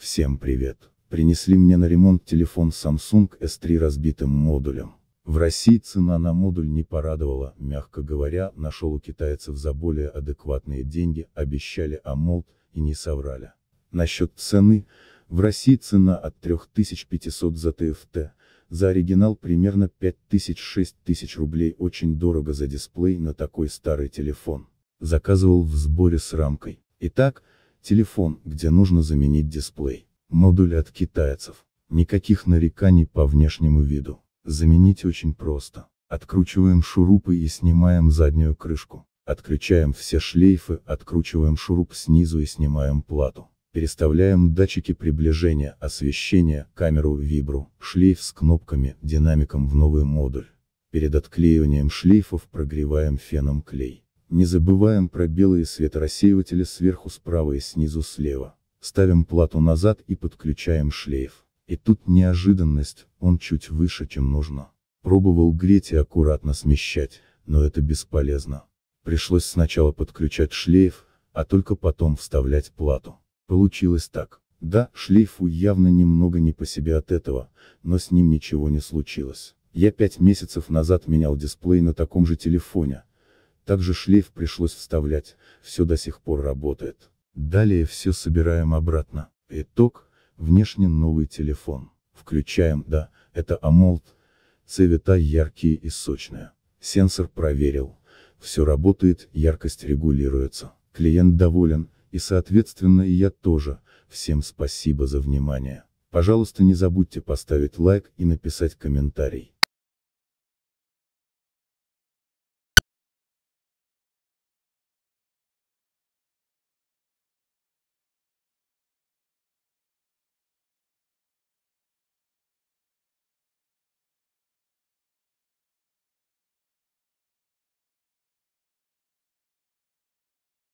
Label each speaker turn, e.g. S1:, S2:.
S1: Всем привет! Принесли мне на ремонт телефон Samsung S3 разбитым модулем. В России цена на модуль не порадовала, мягко говоря, нашел у китайцев за более адекватные деньги, обещали Амолт, и не соврали. Насчет цены, в России цена от 3500 за ТФТ, за оригинал примерно 5000-6000 рублей очень дорого за дисплей на такой старый телефон. Заказывал в сборе с рамкой. Итак, телефон, где нужно заменить дисплей. Модуль от китайцев. Никаких нареканий по внешнему виду. Заменить очень просто. Откручиваем шурупы и снимаем заднюю крышку. Отключаем все шлейфы, откручиваем шуруп снизу и снимаем плату. Переставляем датчики приближения, освещения, камеру, вибру, шлейф с кнопками, динамиком в новый модуль. Перед отклеиванием шлейфов прогреваем феном клей. Не забываем про белые светорассеиватели сверху справа и снизу слева. Ставим плату назад и подключаем шлейф. И тут неожиданность, он чуть выше, чем нужно. Пробовал греть и аккуратно смещать, но это бесполезно. Пришлось сначала подключать шлейф, а только потом вставлять плату. Получилось так. Да, шлейфу явно немного не по себе от этого, но с ним ничего не случилось. Я пять месяцев назад менял дисплей на таком же телефоне, также шлейф пришлось вставлять, все до сих пор работает. Далее все собираем обратно. Итог, внешне новый телефон. Включаем, да, это AMOLED. Цвета яркие и сочные. Сенсор проверил. Все работает, яркость регулируется. Клиент доволен, и соответственно и я тоже. Всем спасибо за внимание. Пожалуйста не забудьте поставить лайк и написать комментарий.